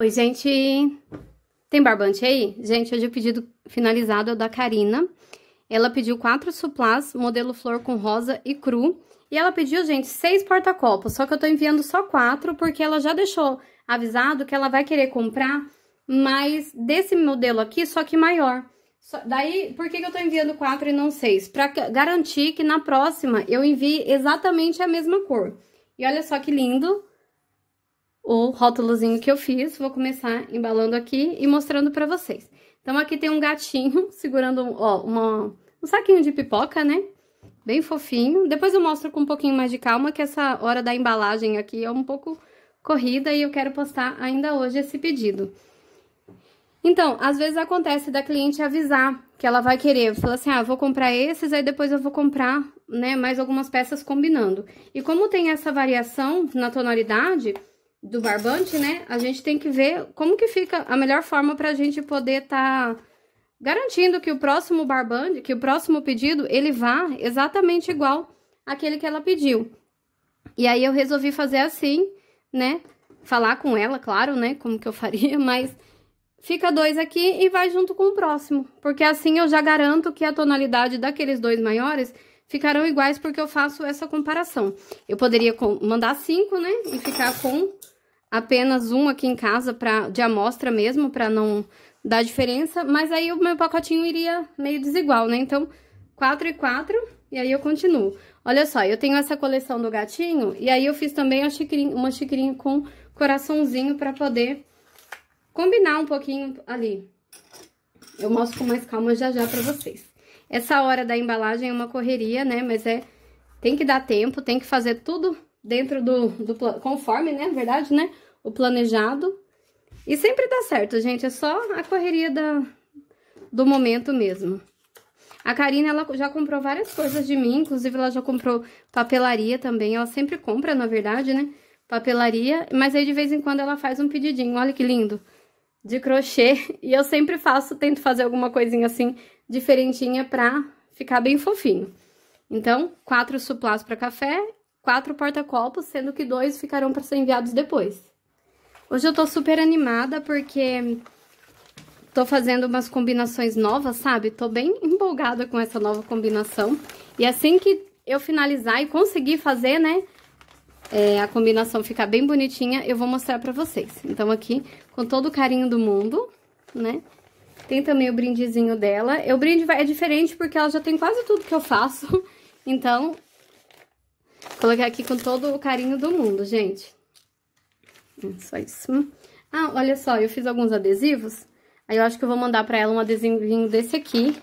Oi, gente! Tem barbante aí? Gente, hoje o pedido finalizado é o da Karina. Ela pediu quatro suplás, modelo flor com rosa e cru. E ela pediu, gente, seis porta-copos, só que eu tô enviando só quatro, porque ela já deixou avisado que ela vai querer comprar mais desse modelo aqui, só que maior. Só, daí, por que, que eu tô enviando quatro e não seis? Pra garantir que na próxima eu envie exatamente a mesma cor. E olha só que lindo! o rótulozinho que eu fiz. Vou começar embalando aqui e mostrando pra vocês. Então, aqui tem um gatinho segurando, ó, uma, um saquinho de pipoca, né? Bem fofinho. Depois eu mostro com um pouquinho mais de calma, que essa hora da embalagem aqui é um pouco corrida e eu quero postar ainda hoje esse pedido. Então, às vezes acontece da cliente avisar que ela vai querer, falar assim, ah, vou comprar esses, aí depois eu vou comprar, né, mais algumas peças combinando. E como tem essa variação na tonalidade, do barbante, né? A gente tem que ver como que fica a melhor forma para a gente poder estar tá garantindo que o próximo barbante, que o próximo pedido, ele vá exatamente igual aquele que ela pediu. E aí eu resolvi fazer assim, né? Falar com ela, claro, né? Como que eu faria, mas fica dois aqui e vai junto com o próximo. Porque assim eu já garanto que a tonalidade daqueles dois maiores ficarão iguais porque eu faço essa comparação. Eu poderia mandar cinco, né? E ficar com apenas um aqui em casa pra, de amostra mesmo, para não dar diferença. Mas aí o meu pacotinho iria meio desigual, né? Então, 4 e 4, e aí eu continuo. Olha só, eu tenho essa coleção do gatinho, e aí eu fiz também xicrinha, uma xicrinha com coraçãozinho para poder combinar um pouquinho ali. Eu mostro com mais calma já já para vocês. Essa hora da embalagem é uma correria, né? Mas é tem que dar tempo, tem que fazer tudo dentro do, do conforme, né? Verdade, né? o planejado. E sempre dá certo, gente, é só a correria da, do momento mesmo. A Karina, ela já comprou várias coisas de mim, inclusive ela já comprou papelaria também, ela sempre compra, na verdade, né? Papelaria, mas aí de vez em quando ela faz um pedidinho, olha que lindo, de crochê. E eu sempre faço, tento fazer alguma coisinha assim, diferentinha pra ficar bem fofinho. Então, quatro suplás para café, quatro porta-copos, sendo que dois ficarão para ser enviados depois. Hoje eu tô super animada porque tô fazendo umas combinações novas, sabe? Tô bem empolgada com essa nova combinação. E assim que eu finalizar e conseguir fazer, né? É, a combinação ficar bem bonitinha, eu vou mostrar pra vocês. Então, aqui, com todo o carinho do mundo, né? Tem também o brindezinho dela. O brinde é diferente porque ela já tem quase tudo que eu faço. Então, coloquei aqui com todo o carinho do mundo, gente. Hum, só isso. Ah, olha só, eu fiz alguns adesivos. Aí eu acho que eu vou mandar pra ela um adesivinho desse aqui.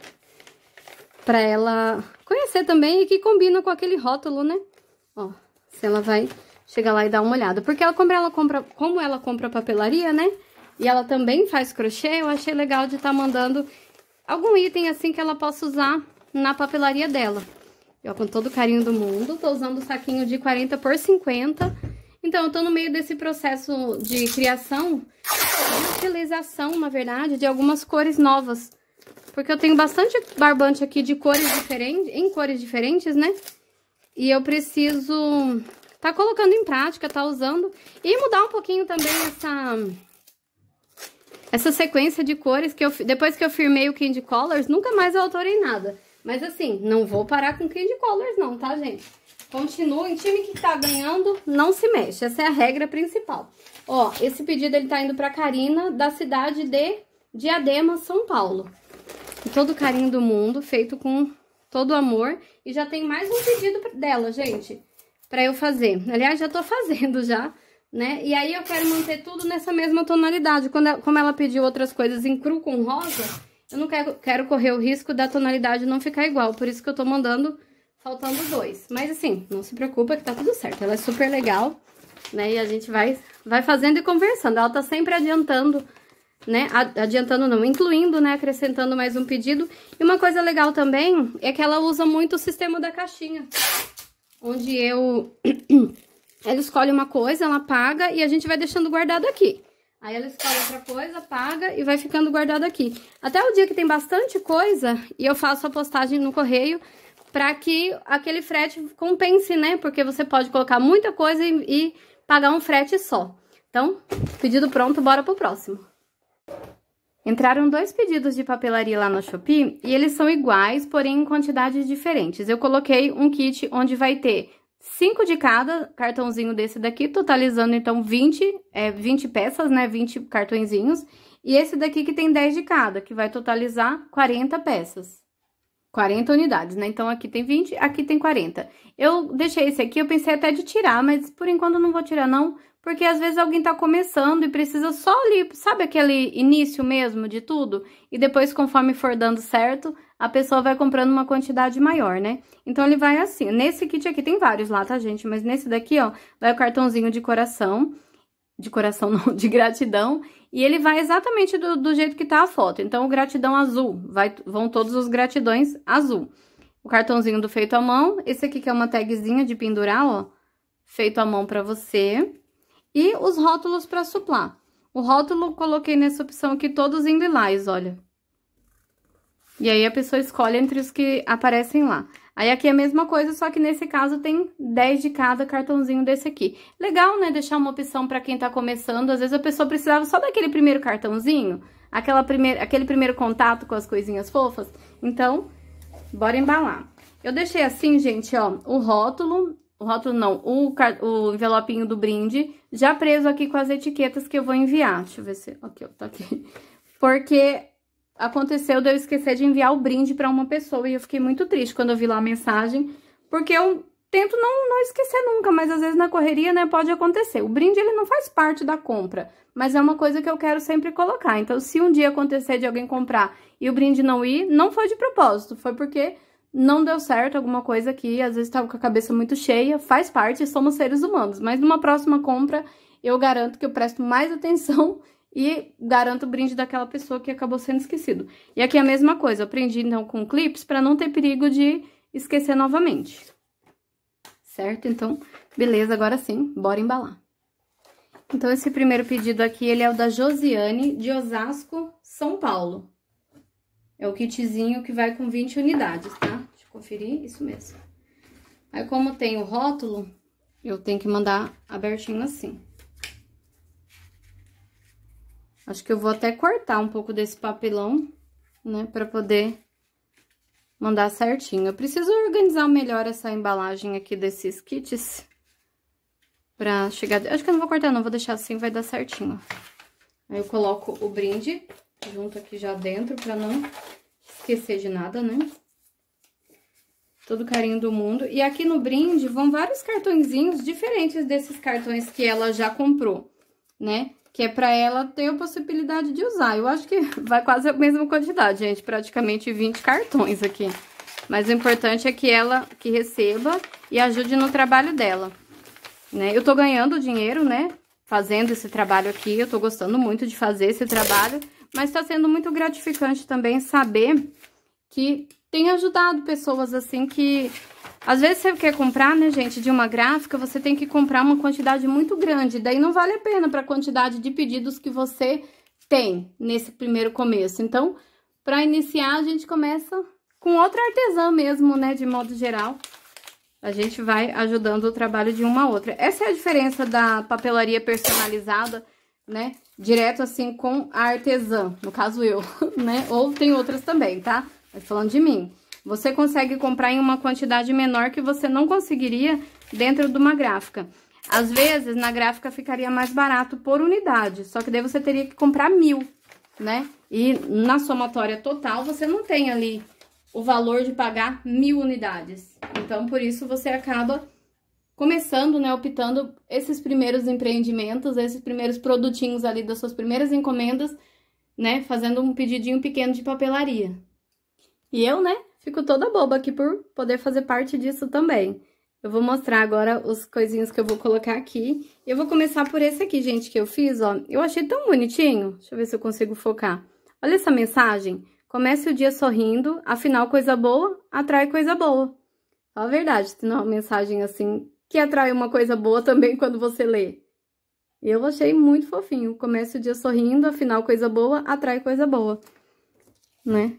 Pra ela conhecer também e que combina com aquele rótulo, né? Ó, se ela vai chegar lá e dar uma olhada. Porque ela, como ela compra, como ela compra papelaria, né? E ela também faz crochê, eu achei legal de estar tá mandando algum item assim que ela possa usar na papelaria dela. E ó, com todo o carinho do mundo, tô usando o saquinho de 40 por 50 então, eu estou no meio desse processo de criação de utilização, na verdade, de algumas cores novas. Porque eu tenho bastante barbante aqui de cores diferentes, em cores diferentes, né? E eu preciso tá colocando em prática, tá usando. E mudar um pouquinho também essa, essa sequência de cores que eu... Depois que eu firmei o Candy Colors, nunca mais eu autorei nada. Mas assim, não vou parar com Candy Colors não, tá, gente? Continua, time que tá ganhando, não se mexe. Essa é a regra principal. Ó, esse pedido ele tá indo pra Karina, da cidade de Diadema, São Paulo. Com todo o carinho do mundo, feito com todo o amor. E já tem mais um pedido dela, gente, pra eu fazer. Aliás, já tô fazendo já, né? E aí eu quero manter tudo nessa mesma tonalidade. Quando ela, como ela pediu outras coisas em cru com rosa, eu não quero, quero correr o risco da tonalidade não ficar igual. Por isso que eu tô mandando faltando dois. Mas assim, não se preocupa que tá tudo certo. Ela é super legal, né? E a gente vai, vai fazendo e conversando. Ela tá sempre adiantando, né? Adiantando não, incluindo, né? Acrescentando mais um pedido. E uma coisa legal também é que ela usa muito o sistema da caixinha. Onde eu... ela escolhe uma coisa, ela paga e a gente vai deixando guardado aqui. Aí ela escolhe outra coisa, paga e vai ficando guardado aqui. Até o dia que tem bastante coisa e eu faço a postagem no correio para que aquele frete compense, né? Porque você pode colocar muita coisa e, e pagar um frete só. Então, pedido pronto, bora pro próximo. Entraram dois pedidos de papelaria lá no Shopee e eles são iguais, porém em quantidades diferentes. Eu coloquei um kit onde vai ter cinco de cada cartãozinho desse daqui, totalizando então 20, é, 20 peças, né? 20 cartõezinhos. E esse daqui que tem 10 de cada, que vai totalizar 40 peças. 40 unidades, né? Então, aqui tem 20, aqui tem 40. Eu deixei esse aqui, eu pensei até de tirar, mas por enquanto não vou tirar não, porque às vezes alguém tá começando e precisa só ali, sabe aquele início mesmo de tudo? E depois, conforme for dando certo, a pessoa vai comprando uma quantidade maior, né? Então, ele vai assim, nesse kit aqui, tem vários lá, tá, gente? Mas nesse daqui, ó, vai o cartãozinho de coração, de coração não, de gratidão, e ele vai exatamente do, do jeito que tá a foto. Então, o gratidão azul, vai, vão todos os gratidões azul. O cartãozinho do feito à mão, esse aqui que é uma tagzinha de pendurar, ó, feito à mão pra você. E os rótulos pra suplar. O rótulo coloquei nessa opção aqui, todos em lilás, olha. E aí, a pessoa escolhe entre os que aparecem lá. Aí, aqui é a mesma coisa, só que nesse caso tem 10 de cada cartãozinho desse aqui. Legal, né? Deixar uma opção para quem tá começando. Às vezes, a pessoa precisava só daquele primeiro cartãozinho, aquela aquele primeiro contato com as coisinhas fofas. Então, bora embalar. Eu deixei assim, gente, ó, o rótulo, o rótulo não, o, o envelopinho do brinde, já preso aqui com as etiquetas que eu vou enviar. Deixa eu ver se... Aqui, ó, tá aqui. Porque aconteceu de eu esquecer de enviar o brinde para uma pessoa e eu fiquei muito triste quando eu vi lá a mensagem, porque eu tento não, não esquecer nunca, mas às vezes na correria, né, pode acontecer. O brinde, ele não faz parte da compra, mas é uma coisa que eu quero sempre colocar. Então, se um dia acontecer de alguém comprar e o brinde não ir, não foi de propósito, foi porque não deu certo alguma coisa que às vezes estava com a cabeça muito cheia, faz parte, somos seres humanos. Mas numa próxima compra, eu garanto que eu presto mais atenção e garanto o brinde daquela pessoa que acabou sendo esquecido. E aqui é a mesma coisa, eu prendi então com clips para não ter perigo de esquecer novamente. Certo? Então, beleza, agora sim, bora embalar. Então, esse primeiro pedido aqui, ele é o da Josiane, de Osasco, São Paulo. É o kitzinho que vai com 20 unidades, tá? Deixa eu conferir, isso mesmo. Aí, como tem o rótulo, eu tenho que mandar abertinho assim. Acho que eu vou até cortar um pouco desse papelão, né, pra poder mandar certinho. Eu preciso organizar melhor essa embalagem aqui desses kits pra chegar... Acho que eu não vou cortar não, vou deixar assim, vai dar certinho. Aí eu coloco o brinde junto aqui já dentro pra não esquecer de nada, né? Todo carinho do mundo. E aqui no brinde vão vários cartõezinhos diferentes desses cartões que ela já comprou, né? que é para ela ter a possibilidade de usar. Eu acho que vai quase a mesma quantidade, gente, praticamente 20 cartões aqui. Mas o importante é que ela que receba e ajude no trabalho dela, né? Eu tô ganhando dinheiro, né? Fazendo esse trabalho aqui, eu tô gostando muito de fazer esse trabalho, mas tá sendo muito gratificante também saber que tem ajudado pessoas assim que às vezes você quer comprar, né, gente, de uma gráfica, você tem que comprar uma quantidade muito grande. Daí não vale a pena para a quantidade de pedidos que você tem nesse primeiro começo. Então, para iniciar, a gente começa com outra artesã mesmo, né, de modo geral. A gente vai ajudando o trabalho de uma a outra. Essa é a diferença da papelaria personalizada, né, direto assim com a artesã, no caso eu, né, ou tem outras também, tá? Mas falando de mim. Você consegue comprar em uma quantidade menor que você não conseguiria dentro de uma gráfica. Às vezes, na gráfica ficaria mais barato por unidade, só que daí você teria que comprar mil, né? E na somatória total, você não tem ali o valor de pagar mil unidades. Então, por isso, você acaba começando, né, optando esses primeiros empreendimentos, esses primeiros produtinhos ali das suas primeiras encomendas, né, fazendo um pedidinho pequeno de papelaria. E eu, né, Fico toda boba aqui por poder fazer parte disso também. Eu vou mostrar agora os coisinhos que eu vou colocar aqui. Eu vou começar por esse aqui, gente, que eu fiz, ó. Eu achei tão bonitinho. Deixa eu ver se eu consigo focar. Olha essa mensagem. Comece o dia sorrindo, afinal, coisa boa atrai coisa boa. Fala a verdade, tem é uma mensagem assim que atrai uma coisa boa também quando você lê. Eu achei muito fofinho. Comece o dia sorrindo, afinal, coisa boa atrai coisa boa, né?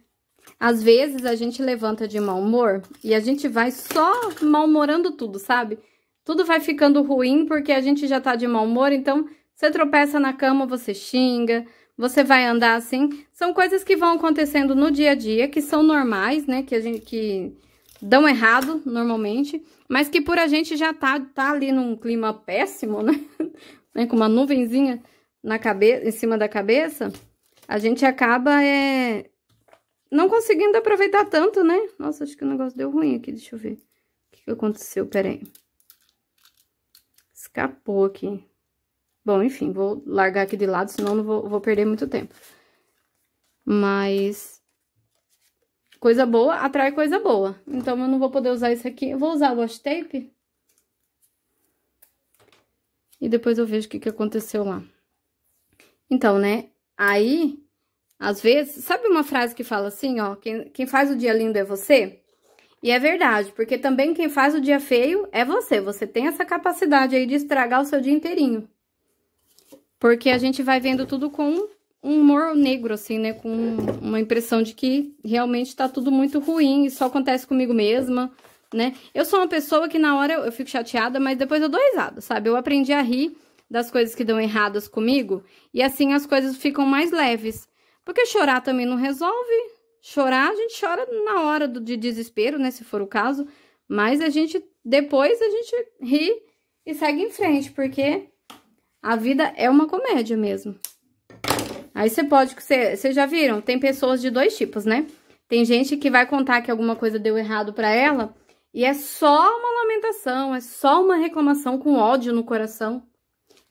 Às vezes a gente levanta de mau humor e a gente vai só mal-humorando tudo, sabe? Tudo vai ficando ruim porque a gente já tá de mau humor, então você tropeça na cama, você xinga, você vai andar assim. São coisas que vão acontecendo no dia a dia, que são normais, né? Que a gente que dão errado normalmente, mas que por a gente já tá, tá ali num clima péssimo, né? né? Com uma nuvenzinha na cabeça, em cima da cabeça, a gente acaba é, não conseguindo aproveitar tanto, né? Nossa, acho que o negócio deu ruim aqui, deixa eu ver. O que, que aconteceu? Pera aí. Escapou aqui. Bom, enfim, vou largar aqui de lado, senão não vou, vou perder muito tempo. Mas coisa boa atrai coisa boa. Então, eu não vou poder usar isso aqui. Eu vou usar o wash tape. E depois eu vejo o que, que aconteceu lá. Então, né? Aí, às vezes, sabe uma frase que fala assim, ó, quem, quem faz o dia lindo é você? E é verdade, porque também quem faz o dia feio é você. Você tem essa capacidade aí de estragar o seu dia inteirinho. Porque a gente vai vendo tudo com um humor negro, assim, né? Com uma impressão de que realmente tá tudo muito ruim e só acontece comigo mesma, né? Eu sou uma pessoa que na hora eu fico chateada, mas depois eu dou risada, sabe? Eu aprendi a rir das coisas que dão erradas comigo e assim as coisas ficam mais leves. Porque chorar também não resolve. Chorar, a gente chora na hora do, de desespero, né? Se for o caso. Mas a gente, depois a gente ri e segue em frente, porque a vida é uma comédia mesmo. Aí você pode, vocês já viram, tem pessoas de dois tipos, né? Tem gente que vai contar que alguma coisa deu errado para ela e é só uma lamentação, é só uma reclamação com ódio no coração.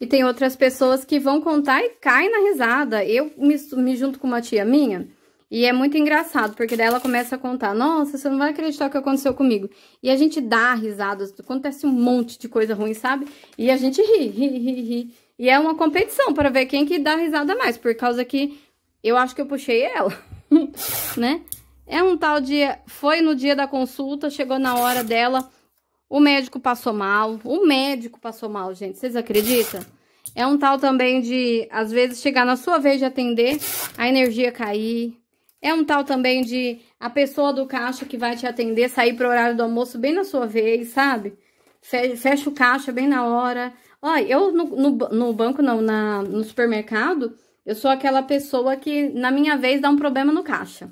E tem outras pessoas que vão contar e caem na risada. Eu me, me junto com uma tia minha e é muito engraçado, porque daí ela começa a contar: Nossa, você não vai acreditar o que aconteceu comigo. E a gente dá risadas, acontece um monte de coisa ruim, sabe? E a gente ri, ri, ri, ri. E é uma competição para ver quem que dá risada mais, por causa que eu acho que eu puxei ela, né? É um tal dia. Foi no dia da consulta, chegou na hora dela. O médico passou mal. O médico passou mal, gente. Vocês acreditam? É um tal também de, às vezes, chegar na sua vez de atender, a energia cair. É um tal também de a pessoa do caixa que vai te atender sair pro horário do almoço bem na sua vez, sabe? Fecha o caixa bem na hora. Olha, eu no, no, no banco, não, na, no supermercado, eu sou aquela pessoa que, na minha vez, dá um problema no caixa.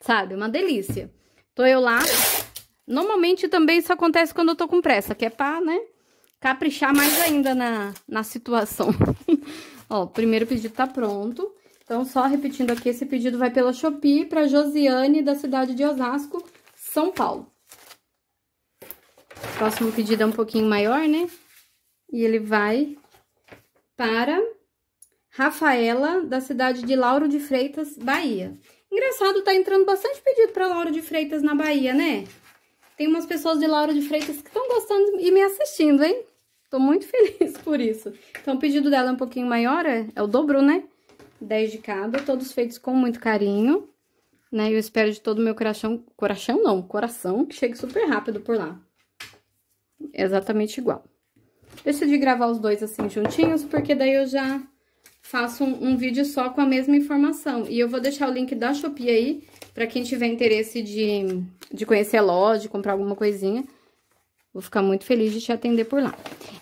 Sabe? Uma delícia. Tô eu lá, Normalmente também isso acontece quando eu tô com pressa, que é pra, né, caprichar mais ainda na, na situação. Ó, o primeiro pedido tá pronto. Então, só repetindo aqui, esse pedido vai pela Shopee pra Josiane, da cidade de Osasco, São Paulo. O próximo pedido é um pouquinho maior, né? E ele vai para Rafaela, da cidade de Lauro de Freitas, Bahia. Engraçado, tá entrando bastante pedido para Lauro de Freitas na Bahia, né? Tem umas pessoas de Laura de Freitas que estão gostando e me assistindo, hein? Tô muito feliz por isso. Então, o pedido dela é um pouquinho maior, é, é o dobro, né? 10 de cada, todos feitos com muito carinho, né? Eu espero de todo o meu coração, coração não, coração, que chegue super rápido por lá. É exatamente igual. de gravar os dois assim juntinhos, porque daí eu já faço um, um, vídeo só com a mesma informação. E eu vou deixar o link da Shopee aí, Pra quem tiver interesse de, de conhecer a loja, de comprar alguma coisinha, vou ficar muito feliz de te atender por lá.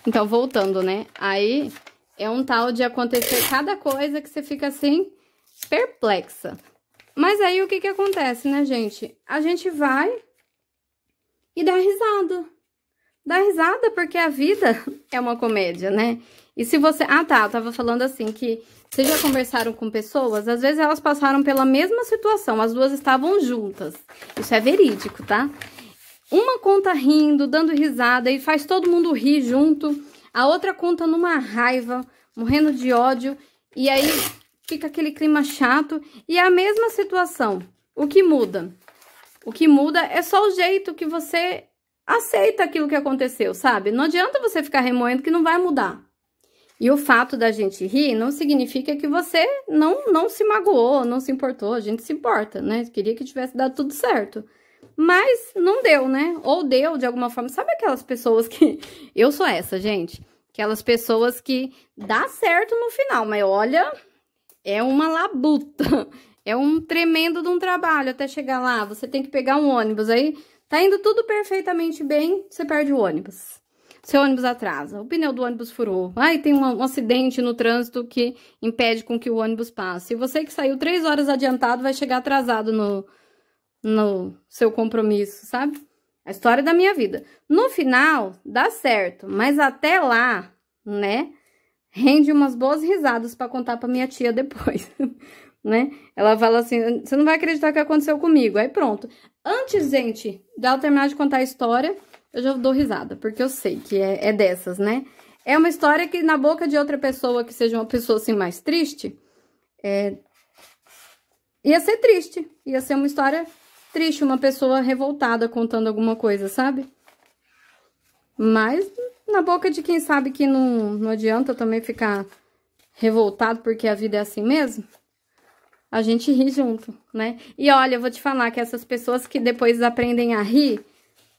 Então, voltando, né? Aí é um tal de acontecer cada coisa que você fica assim, perplexa. Mas aí o que que acontece, né, gente? A gente vai e dá risada. Dá risada porque a vida é uma comédia, né? E se você... Ah, tá, eu tava falando assim que vocês já conversaram com pessoas, às vezes elas passaram pela mesma situação, as duas estavam juntas. Isso é verídico, tá? Uma conta rindo, dando risada e faz todo mundo rir junto, a outra conta numa raiva, morrendo de ódio, e aí fica aquele clima chato e é a mesma situação. O que muda? O que muda é só o jeito que você aceita aquilo que aconteceu, sabe? Não adianta você ficar remoendo que não vai mudar. E o fato da gente rir não significa que você não, não se magoou, não se importou, a gente se importa, né? Queria que tivesse dado tudo certo. Mas não deu, né? Ou deu de alguma forma. Sabe aquelas pessoas que. Eu sou essa, gente. Aquelas pessoas que dá certo no final, mas olha, é uma labuta. É um tremendo de um trabalho até chegar lá. Você tem que pegar um ônibus aí. Tá indo tudo perfeitamente bem, você perde o ônibus. Seu ônibus atrasa, o pneu do ônibus furou. Ai, tem um, um acidente no trânsito que impede com que o ônibus passe. E você que saiu três horas adiantado vai chegar atrasado no, no seu compromisso, sabe? A história da minha vida. No final, dá certo, mas até lá, né? Rende umas boas risadas para contar para minha tia depois. né? Ela fala assim: você não vai acreditar o que aconteceu comigo. Aí pronto. Antes, gente, de terminar de contar a história, eu já dou risada, porque eu sei que é, é dessas, né? É uma história que na boca de outra pessoa, que seja uma pessoa assim mais triste, é... ia ser triste. Ia ser uma história triste, uma pessoa revoltada contando alguma coisa, sabe? Mas na boca de quem sabe que não, não adianta também ficar revoltado porque a vida é assim mesmo. A gente ri junto, né? E olha, eu vou te falar que essas pessoas que depois aprendem a rir,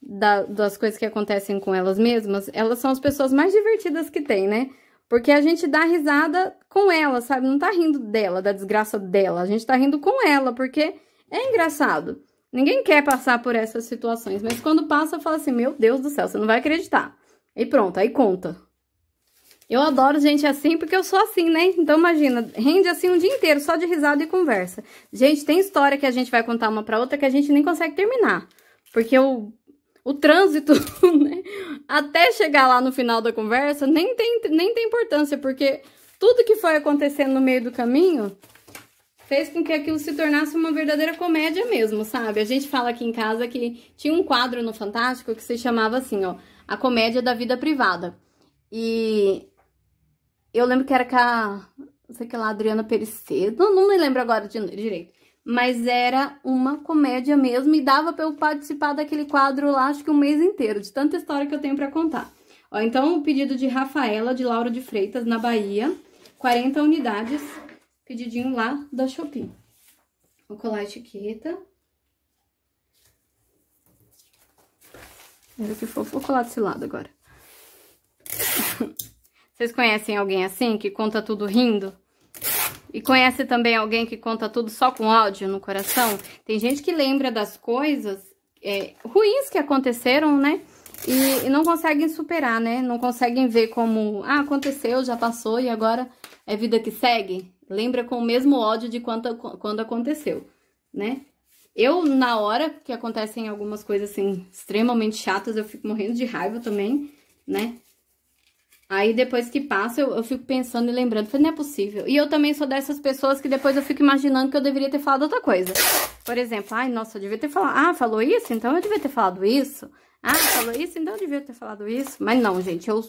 da, das coisas que acontecem com elas mesmas, elas são as pessoas mais divertidas que tem, né? Porque a gente dá risada com ela, sabe? Não tá rindo dela, da desgraça dela. A gente tá rindo com ela, porque é engraçado. Ninguém quer passar por essas situações, mas quando passa, fala assim: Meu Deus do céu, você não vai acreditar. E pronto, aí conta. Eu adoro gente assim porque eu sou assim, né? Então imagina, rende assim um dia inteiro só de risada e conversa. Gente, tem história que a gente vai contar uma para outra que a gente nem consegue terminar, porque eu o trânsito, né? Até chegar lá no final da conversa, nem tem, nem tem importância, porque tudo que foi acontecendo no meio do caminho fez com que aquilo se tornasse uma verdadeira comédia mesmo, sabe? A gente fala aqui em casa que tinha um quadro no Fantástico que se chamava assim, ó, A Comédia da Vida Privada. E eu lembro que era com a, sei que lá, Adriana Pericedo, não me lembro agora de, direito mas era uma comédia mesmo e dava para eu participar daquele quadro lá acho que um mês inteiro, de tanta história que eu tenho para contar. Ó, então o pedido de Rafaela de Laura de Freitas na Bahia, 40 unidades, pedidinho lá da Shopee. Vou colar a etiqueta. Olha que fofo, vou colar desse lado agora. Vocês conhecem alguém assim que conta tudo rindo? E conhece também alguém que conta tudo só com ódio no coração? Tem gente que lembra das coisas é, ruins que aconteceram, né? E, e, não conseguem superar, né? Não conseguem ver como, ah, aconteceu, já passou e agora é vida que segue. Lembra com o mesmo ódio de quando, quando aconteceu, né? Eu, na hora que acontecem algumas coisas assim extremamente chatas, eu fico morrendo de raiva também, né? Aí depois que passa, eu, eu, fico pensando e lembrando, falei, não é possível. E eu também sou dessas pessoas que depois eu fico imaginando que eu deveria ter falado outra coisa. Por exemplo, ai, nossa, eu devia ter falado, ah, falou isso? Então eu devia ter falado isso. Ah, falou isso? Então eu devia ter falado isso. Mas não, gente, eu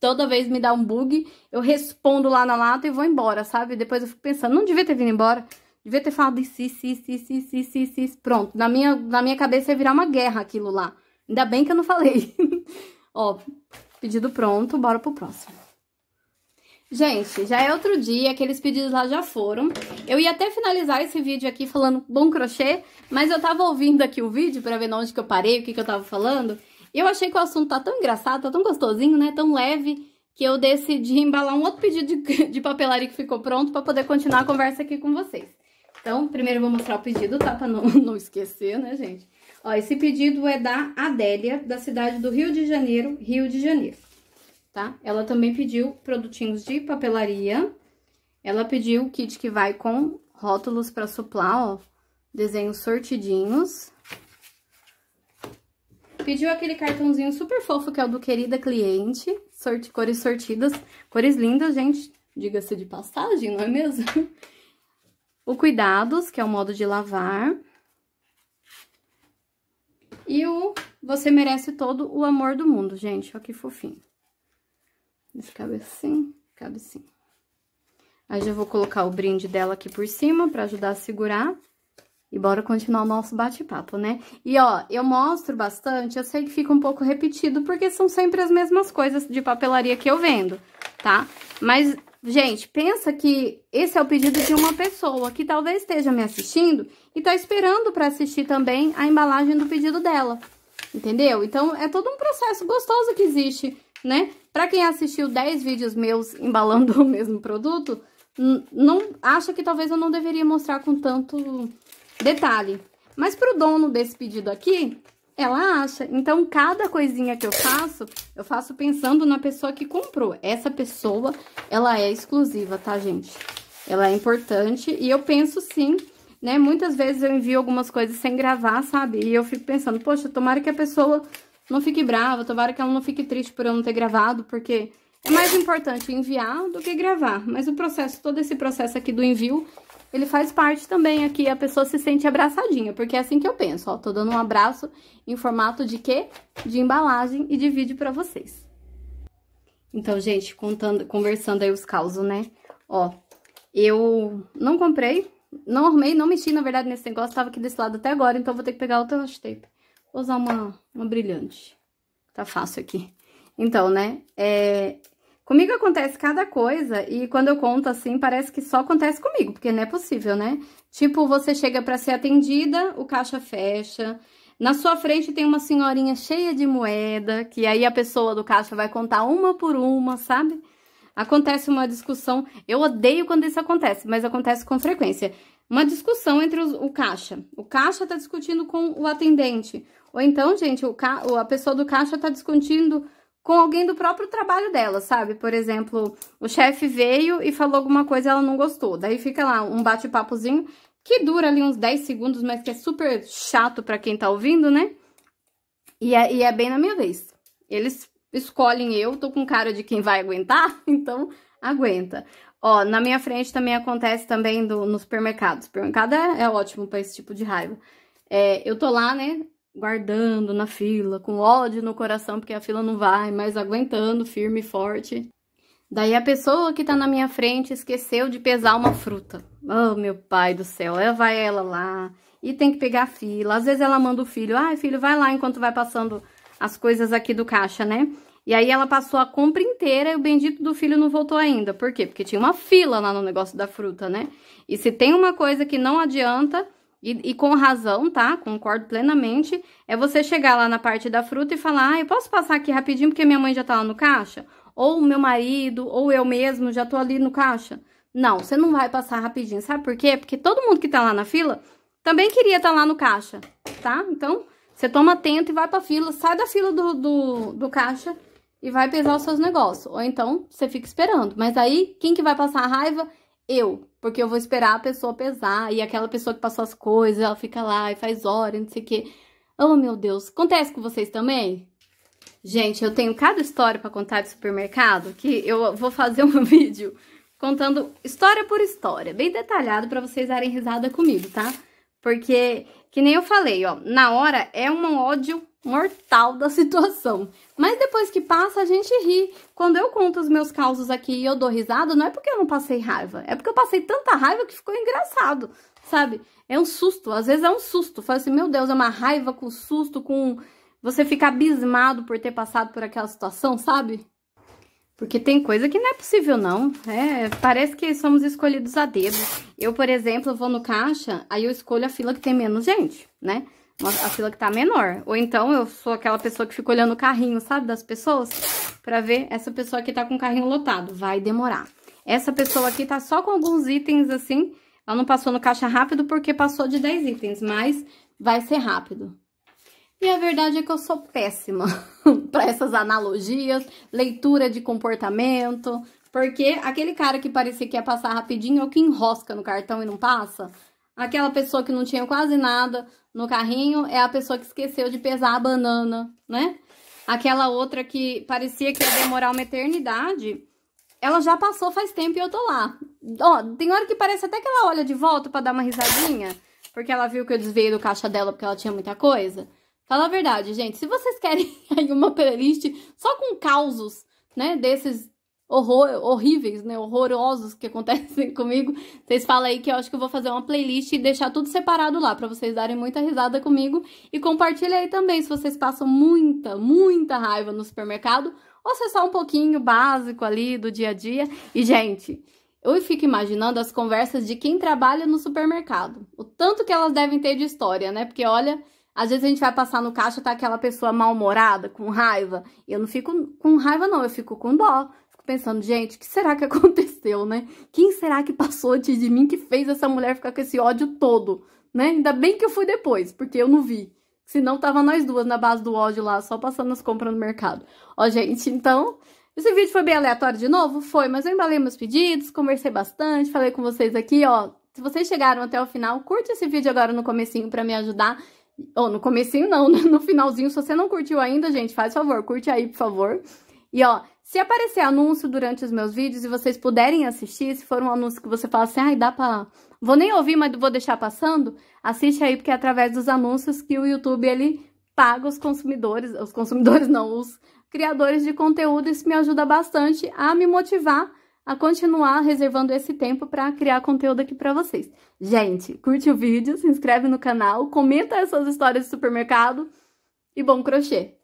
toda vez me dá um bug, eu respondo lá na lata e vou embora, sabe? Depois eu fico pensando, não devia ter vindo embora. Devia ter falado isso, isso, isso, isso, isso, isso, isso, isso. Pronto, na minha, na minha cabeça ia virar uma guerra aquilo lá. Ainda bem que eu não falei. Ó, Pedido pronto, bora pro próximo. Gente, já é outro dia, aqueles pedidos lá já foram. Eu ia até finalizar esse vídeo aqui falando bom crochê, mas eu tava ouvindo aqui o vídeo pra ver onde que eu parei, o que que eu tava falando. Eu achei que o assunto tá tão engraçado, tá tão gostosinho, né? Tão leve, que eu decidi embalar um outro pedido de, de papelaria que ficou pronto pra poder continuar a conversa aqui com vocês. Então, primeiro eu vou mostrar o pedido, tá? Pra não, não esquecer, né, gente? Ó, esse pedido é da Adélia, da cidade do Rio de Janeiro, Rio de Janeiro, tá? Ela também pediu produtinhos de papelaria. Ela pediu o kit que vai com rótulos para suplar, ó, desenhos sortidinhos. Pediu aquele cartãozinho super fofo que é o do querida cliente, sorte, cores sortidas, cores lindas, gente, diga-se de passagem, não é mesmo? O cuidados, que é o modo de lavar. E o Você Merece Todo o Amor do Mundo, gente. Olha que fofinho. Esse cabe assim, cabe assim. Aí já vou colocar o brinde dela aqui por cima para ajudar a segurar. E bora continuar o nosso bate-papo, né? E ó, eu mostro bastante, eu sei que fica um pouco repetido, porque são sempre as mesmas coisas de papelaria que eu vendo, tá? Mas Gente, pensa que esse é o pedido de uma pessoa que talvez esteja me assistindo e tá esperando para assistir também a embalagem do pedido dela, entendeu? Então, é todo um processo gostoso que existe, né? Para quem assistiu 10 vídeos meus embalando o mesmo produto, não acha que talvez eu não deveria mostrar com tanto detalhe. Mas pro dono desse pedido aqui, ela acha. Então, cada coisinha que eu faço, eu faço pensando na pessoa que comprou. Essa pessoa, ela é exclusiva, tá, gente? Ela é importante e eu penso sim, né? Muitas vezes eu envio algumas coisas sem gravar, sabe? E eu fico pensando, poxa, tomara que a pessoa não fique brava, tomara que ela não fique triste por eu não ter gravado, porque é mais importante enviar do que gravar. Mas o processo, todo esse processo aqui do envio, ele faz parte também aqui, a pessoa se sente abraçadinha, porque é assim que eu penso, ó, tô dando um abraço em formato de quê? De embalagem e de vídeo pra vocês. Então, gente, contando, conversando aí os causos, né? Ó, eu não comprei, não arrumei, não mexi, na verdade, nesse negócio, tava aqui desse lado até agora, então vou ter que pegar outro washi tape. Vou usar uma, uma brilhante, tá fácil aqui. Então, né, é, Comigo acontece cada coisa e quando eu conto assim, parece que só acontece comigo, porque não é possível, né? Tipo, você chega para ser atendida, o caixa fecha. Na sua frente tem uma senhorinha cheia de moeda, que aí a pessoa do caixa vai contar uma por uma, sabe? Acontece uma discussão. Eu odeio quando isso acontece, mas acontece com frequência. Uma discussão entre os, o caixa. O caixa tá discutindo com o atendente. Ou então, gente, o ca, a pessoa do caixa tá discutindo com alguém do próprio trabalho dela, sabe? Por exemplo, o chefe veio e falou alguma coisa e ela não gostou. Daí fica lá um bate-papozinho que dura ali uns 10 segundos, mas que é super chato para quem tá ouvindo, né? E é, e é bem na minha vez. Eles escolhem eu, tô com cara de quem vai aguentar, então aguenta. Ó, na minha frente também acontece também do, no supermercado. Supermercado é, é ótimo para esse tipo de raiva. É, eu tô lá, né? guardando na fila, com ódio no coração porque a fila não vai, mas aguentando firme e forte. Daí a pessoa que tá na minha frente esqueceu de pesar uma fruta. Oh, meu pai do céu, ela vai ela lá e tem que pegar a fila. Às vezes ela manda o filho, ah, filho, vai lá enquanto vai passando as coisas aqui do caixa, né? E aí ela passou a compra inteira e o bendito do filho não voltou ainda. Por quê? Porque tinha uma fila lá no negócio da fruta, né? E se tem uma coisa que não adianta e, e, com razão, tá? Concordo plenamente. É você chegar lá na parte da fruta e falar: ah, eu posso passar aqui rapidinho porque minha mãe já tá lá no caixa? Ou meu marido, ou eu mesmo já tô ali no caixa? Não, você não vai passar rapidinho, sabe por quê? Porque todo mundo que tá lá na fila também queria estar tá lá no caixa, tá? Então, você toma atento e vai pra fila, sai da fila do, do, do caixa e vai pesar os seus negócios. Ou então, você fica esperando. Mas aí, quem que vai passar a raiva? eu, porque eu vou esperar a pessoa pesar e aquela pessoa que passou as coisas, ela fica lá e faz hora, não sei o quê. Oh, meu Deus, acontece com vocês também? Gente, eu tenho cada história para contar de supermercado que eu vou fazer um vídeo contando história por história, bem detalhado para vocês darem risada comigo, tá? Porque, que nem eu falei, ó, na hora é um ódio mortal da situação. Mas depois que passa, a gente ri. Quando eu conto os meus causos aqui e eu dou risada, não é porque eu não passei raiva. É porque eu passei tanta raiva que ficou engraçado, sabe? É um susto, às vezes é um susto. Fala assim, meu Deus, é uma raiva com susto, com... Você fica abismado por ter passado por aquela situação, sabe? Porque tem coisa que não é possível, não. É, parece que somos escolhidos a dedo. Eu, por exemplo, vou no caixa, aí eu escolho a fila que tem menos gente, né? A fila que tá menor. Ou então eu sou aquela pessoa que fica olhando o carrinho, sabe, das pessoas, para ver essa pessoa aqui tá com o carrinho lotado. Vai demorar. Essa pessoa aqui tá só com alguns itens assim. Ela não passou no caixa rápido porque passou de 10 itens, mas vai ser rápido. E a verdade é que eu sou péssima para essas analogias, leitura de comportamento, porque aquele cara que parecia que ia passar rapidinho é o que enrosca no cartão e não passa. Aquela pessoa que não tinha quase nada no carrinho é a pessoa que esqueceu de pesar a banana, né? Aquela outra que parecia que ia demorar uma eternidade, ela já passou faz tempo e eu tô lá. Ó, tem hora que parece até que ela olha de volta para dar uma risadinha, porque ela viu que eu desviei do caixa dela porque ela tinha muita coisa. Fala a verdade, gente. Se vocês querem aí uma playlist só com causos, né, desses horror, horríveis, né, horrorosos que acontecem comigo, vocês falam aí que eu acho que eu vou fazer uma playlist e deixar tudo separado lá para vocês darem muita risada comigo e compartilha aí também se vocês passam muita, muita raiva no supermercado ou se é só um pouquinho básico ali do dia a dia. E gente, eu fico imaginando as conversas de quem trabalha no supermercado, o tanto que elas devem ter de história, né? Porque olha, às vezes a gente vai passar no caixa, tá aquela pessoa mal-humorada, com raiva. Eu não fico com raiva, não, eu fico com dó. Fico pensando, gente, o que será que aconteceu, né? Quem será que passou antes de mim que fez essa mulher ficar com esse ódio todo, né? Ainda bem que eu fui depois, porque eu não vi. Senão tava nós duas na base do ódio lá, só passando as compras no mercado. Ó, gente, então, esse vídeo foi bem aleatório de novo? Foi, mas eu embalei meus pedidos, conversei bastante, falei com vocês aqui, ó. Se vocês chegaram até o final, curte esse vídeo agora no comecinho para me ajudar. Ou oh, no comecinho não, né? no finalzinho. Se você não curtiu ainda, gente, faz favor, curte aí, por favor. E ó, se aparecer anúncio durante os meus vídeos e vocês puderem assistir, se for um anúncio que você fala assim, ai, dá pra... Vou nem ouvir, mas vou deixar passando, assiste aí, porque é através dos anúncios que o YouTube, ele paga os consumidores, os consumidores não, os criadores de conteúdo, isso me ajuda bastante a me motivar a continuar reservando esse tempo para criar conteúdo aqui para vocês. Gente, curte o vídeo, se inscreve no canal, comenta essas histórias de supermercado e bom crochê!